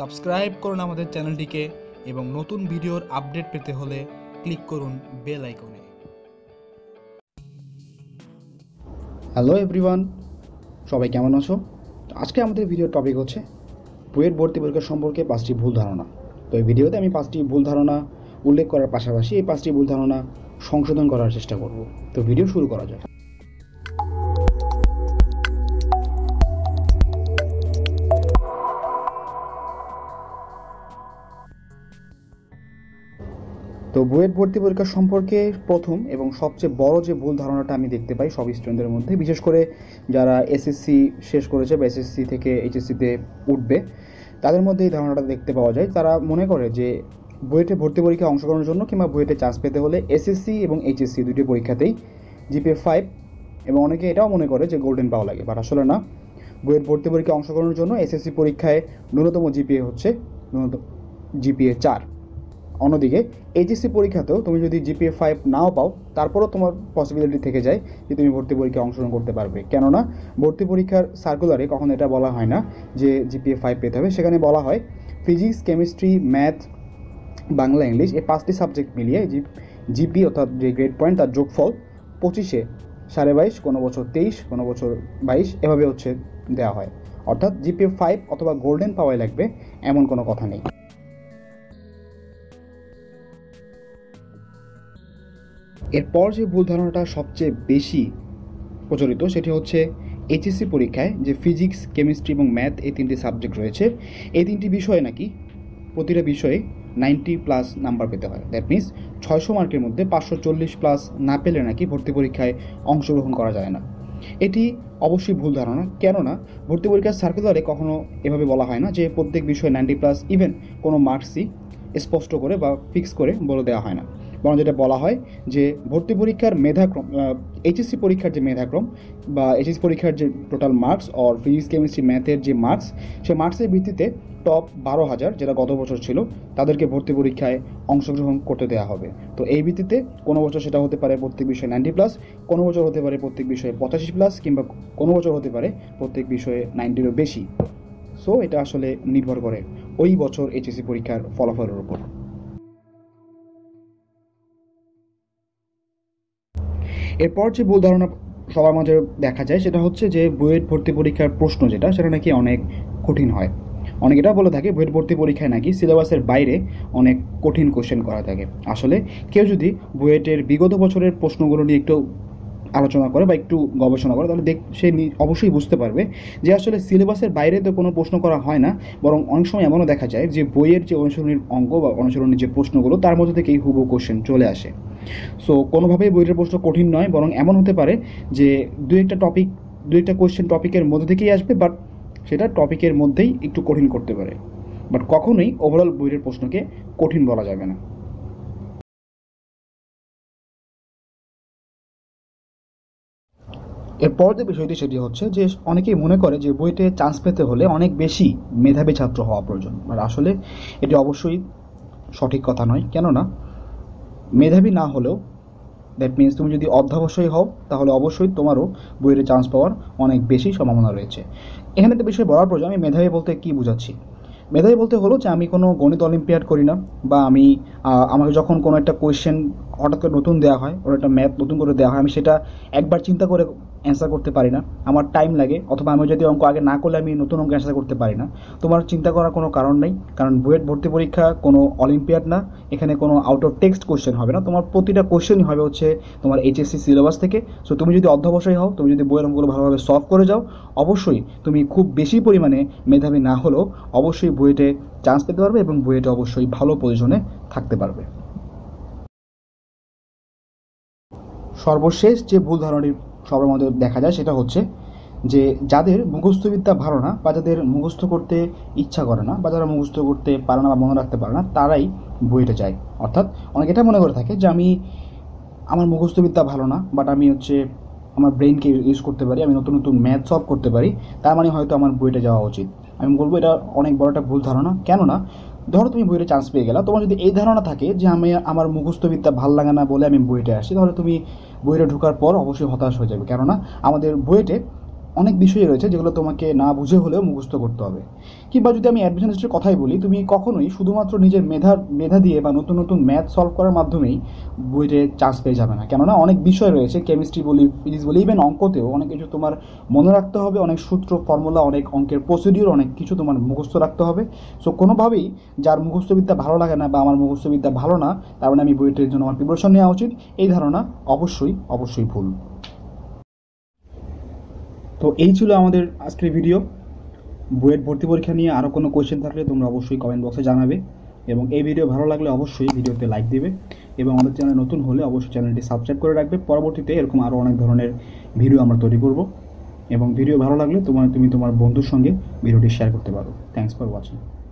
subscribe করুন আমাদের চ্যানেলটিকে এবং নতুন ভিডিওর আপডেট পেতে হলে ক্লিক করুন বেল আইকনে হ্যালো এভরিওয়ান সবাই কেমন আছো আজকে আমাদের ভিডিওর টপিক হচ্ছে বইয়ের ভর্তি পরীক্ষা সম্পর্কে পাঁচটি ভুল ধারণা তো এই ভিডিওতে আমি পাঁচটি ভুল ধারণা উল্লেখ করার পাশাপাশি এই পাঁচটি ভুল ধারণা সংশোধন করার চেষ্টা করব তো ভিডিও শুরু করা যাক তো বুয়েট ভর্তি পরীক্ষা সম্পর্কে প্রথম এবং সবচেয়ে বড় যে ভুল ধারণাটা আমি দেখতে পাই সব স্টুডেন্টদের মধ্যে বিশেষ করে যারা এসএসসি শেষ করেছে বা এসএসসি থেকে এইচএসসিতে উঠবে তাদের মধ্যে এই ধারণাটা দেখতে পাওয়া যায় তারা মনে করে যে বুয়েটে ভর্তি পরীক্ষায় অংশগ্রহণের জন্য কিংবা বুয়েটে চান্স পেতে হলে এসএসসি এবং এইচএসসি দুটি পরীক্ষাতেই জিপিএ ফাইভ এবং অনেকে এটাও মনে করে যে গোল্ডেন পাওয়া লাগে বাট আসলে না বুয়েট ভর্তি পরীক্ষায় অংশগ্রহণের জন্য এসএসসি পরীক্ষায় ন্যূনতম জিপিএ হচ্ছে ন্যূনতম জিপিএ চার অন্যদিকে এইচএসসি পরীক্ষাতেও তুমি যদি জিপিএ ফাইভ নাও পাও তারপরও তোমার পসিবিলিটি থেকে যায় যে তুমি ভর্তি পরীক্ষায় অংশগ্রহণ করতে পারবে কেননা ভর্তি পরীক্ষার সার্কুলারে কখনো এটা বলা হয় না যে জিপিএ ফাইভ পেতে হবে সেখানে বলা হয় physics chemistry math Bangla English এই পাঁচটি সাবজেক্ট মিলিয়ে জি জিপি অর্থাৎ যে গ্রেড পয়েন্ট তার যোগফল পঁচিশে সাড়ে বাইশ কোনো বছর তেইশ কোনো বছর বাইশ এভাবে হচ্ছে দেওয়া হয় অর্থাৎ জিপিএ ফাইভ অথবা গোল্ডেন পাওয়াই লাগবে এমন কোনো কথা নেই এরপর যে ভুল ধারণাটা সবচেয়ে বেশি প্রচলিত সেটি হচ্ছে এইচএসসি পরীক্ষায় যে ফিজিক্স কেমিস্ট্রি এবং ম্যাথ এই তিনটি সাবজেক্ট রয়েছে এই তিনটি বিষয়ে নাকি প্রতিটা বিষয়ে নাইনটি প্লাস নাম্বার পেতে হয় দ্যাট মিনস ছয়শো মার্কের মধ্যে পাঁচশো চল্লিশ প্লাস না পেলে নাকি ভর্তি পরীক্ষায় অংশগ্রহণ করা যায় না এটি অবশ্যই ভুল ধারণা কেননা ভর্তি পরীক্ষার সার্কুলারে কখনো এভাবে বলা হয় না যে প্রত্যেক বিষয়ে নাইনটি প্লাস ইভেন কোনো মার্কসই স্পষ্ট করে বা ফিক্স করে বলে দেওয়া হয় না বরং যেটা বলা হয় যে ভর্তি পরীক্ষার মেধাক্রম এইচএসসি পরীক্ষার যে মেধাক্রম বা এইচএসসি পরীক্ষার যে total marks or physics chemistry ম্যাথের যে মার্কস সেই মার্কসের ভিত্তিতে টপ বারো হাজার যেটা গত বছর ছিল তাদেরকে ভর্তি পরীক্ষায় অংশগ্রহণ করতে দেওয়া হবে তো এই ভিত্তিতে কোনো বছর সেটা হতে পারে প্রত্যেক বিষয়ে নাইনটি প্লাস কোনো বছর হতে পারে প্রত্যেক বিষয়ে পঁচাশি প্লাস কিংবা কোনো বছর হতে পারে প্রত্যেক বিষয়ে নাইনটিরও বেশি সো এটা আসলে নির্ভর করে ওই বছর এইচএসসি পরীক্ষার ফলাফলের উপর এরপর যে ভুল ধারণা সবার মাঝে দেখা যায় সেটা হচ্ছে যে বুয়েট ভর্তি পরীক্ষার প্রশ্ন যেটা সেটা নাকি অনেক কঠিন হয় অনেক এটা বলে থাকে বুয়েট ভর্তি পরীক্ষায় নাকি সিলেবাসের বাইরে অনেক কঠিন কোশ্চেন করা থাকে আসলে কেউ যদি বুয়েটের বিগত বছরের প্রশ্নগুলো নিয়ে একটু আলোচনা করে বা একটু গবেষণা করে তাহলে দেখ সে অবশ্যই বুঝতে পারবে যে আসলে সিলেবাসের বাইরে তো কোনো প্রশ্ন করা হয় না বরং অনেক সময় এমনও দেখা যায় যে বইয়ের যে অনুসরণীর অঙ্ক বা অনুসরণীর যে প্রশ্নগুলো তার মধ্যে থেকেই হুবু কোশ্চেন চলে আসে সো কোনোভাবেই বইটার প্রশ্ন কঠিন নয় বরং এমন হতে পারে যে দু একটা টপিক দু একটা কোয়েশ্চেন টপিকের মধ্যে থেকেই আসবে বাট সেটা টপিকের মধ্যেই একটু কঠিন করতে পারে বাট কখনোই ওভারঅল বইয়ের প্রশ্নকে কঠিন বলা যাবে না এরপর যে বিষয়টি সেটি হচ্ছে যে অনেকেই মনে করে যে বইতে চান্স পেতে হলে অনেক বেশি মেধাবী ছাত্র হওয়া প্রয়োজন আর আসলে এটি অবশ্যই সঠিক কথা নয় কেননা মেধাবী না হলেও দ্যাট মিনস তুমি যদি অধ্যবসায়ী হও তাহলে অবশ্যই তোমারও বইয়ের চান্স পাওয়ার অনেক বেশি সম্ভাবনা রয়েছে এখানে তো বিষয় বলার প্রয়োজন আমি মেধাবী বলতে কী বোঝাচ্ছি মেধাবী বলতে হলো যে আমি কোনো গণিত অলিম্পিয়াড করি না বা আমি আমাকে যখন কোনো একটা কোয়েশ্চেন হঠাৎ করে নতুন দেওয়া হয় ওর একটা ম্যাথ নতুন করে দেওয়া হয় আমি সেটা একবার চিন্তা করে অ্যান্সার করতে পারি না আমার টাইম লাগে অথবা আমি যদি অঙ্ক আগে না করলে আমি নতুন অঙ্ক অ্যান্সার করতে পারি না তোমার চিন্তা করার কোনো কারণ নেই কারণ বুয়েট ভর্তি পরীক্ষা কোনো অলিম্পিয়াড না এখানে কোনো আউট অফ টেক্সট কোশ্চেন হবে না তোমার প্রতিটা কোয়েশ্চেনই হবে হচ্ছে তোমার এইচএসসি সিলেবাস থেকে সো তুমি যদি অধ্যবসায়ী হও তুমি যদি বইয়ের অঙ্কগুলো ভালোভাবে সলভ করে যাও অবশ্যই তুমি খুব বেশি পরিমাণে মেধাবী না হলেও অবশ্যই বুয়েটে চান্স পেতে পারবে এবং বুয়েটে অবশ্যই ভালো পজিশনে থাকতে পারবে সর্বশেষ যে ভুল ধারণাটি সবার মধ্যে দেখা যায় সেটা হচ্ছে যে যাদের মুখস্থবিদ্যা ভালো না বা যাদের মুখস্থ করতে ইচ্ছা করে না বা যারা মুখস্থ করতে পারে না বা মনে রাখতে পারে না তারাই বইটা যায় অর্থাৎ অনেকে এটা মনে করে থাকে যে আমি আমার মুখস্থবিদ্যা ভালো না বাট আমি হচ্ছে আমার ব্রেনকে ইউজ করতে পারি আমি নতুন নতুন ম্যাথ সলভ করতে পারি তার মানে হয়তো আমার বইটা যাওয়া উচিত আমি বলবো এটা অনেক বড় একটা ভুল ধারণা কেননা ধরো তুমি বইটা চান্স পেয়ে গেলা তোমার যদি এই ধারণা থাকে যে আমি আমার মুখস্থবিদ্যা ভাল লাগে না বলে আমি বইটা আসি তাহলে তুমি বুয়েটে ঢোকার পর অবশ্যই হতাশ হয়ে যাবে কেননা আমাদের বুয়েটে অনেক বিষয় রয়েছে যেগুলো তোমাকে না বুঝে হলেও মুখস্থ করতে হবে কিংবা যদি আমি অ্যাডমিশন টেস্টের কথাই বলি তুমি কখনোই শুধুমাত্র নিজের মেধার মেধা দিয়ে বা নতুন নতুন ম্যাথ সলভ করার মাধ্যমেই বইটে চান্স পেয়ে যাবে না কেননা অনেক বিষয় রয়েছে কেমিস্ট্রি বলি ফিজিক্স বলি ইভেন অঙ্কতেও অনেক কিছু তোমার মনে রাখতে হবে অনেক সূত্র ফর্মুলা অনেক অঙ্কের প্রসিডিওর অনেক কিছু তোমার মুখস্থ রাখতে হবে সো কোনোভাবেই যার মুখস্থবিদ্যা ভালো লাগে না বা আমার মুখস্থবিদ্যা ভালো না তার মানে আমি বইটির জন্য আমার প্রিপারেশন নেওয়া উচিত এই ধারণা অবশ্যই অবশ্যই ভুল তো এই ছিল আমাদের আজকের ভিডিও বুয়েট ভর্তি পরীক্ষা নিয়ে আরও কোনো কোয়েশ্চেন থাকলে তোমরা অবশ্যই কমেন্ট বক্সে জানাবে এবং এই ভিডিও ভালো লাগলে অবশ্যই ভিডিওতে লাইক দেবে এবং আমাদের চ্যানেল নতুন হলে অবশ্যই চ্যানেলটি সাবস্ক্রাইব করে রাখবে পরবর্তীতে এরকম আরও অনেক ধরনের ভিডিও আমরা তৈরি করব এবং ভিডিও ভালো লাগলে তোমার তুমি তোমার বন্ধুর সঙ্গে ভিডিওটি শেয়ার করতে পারো থ্যাংকস ফর ওয়াচিং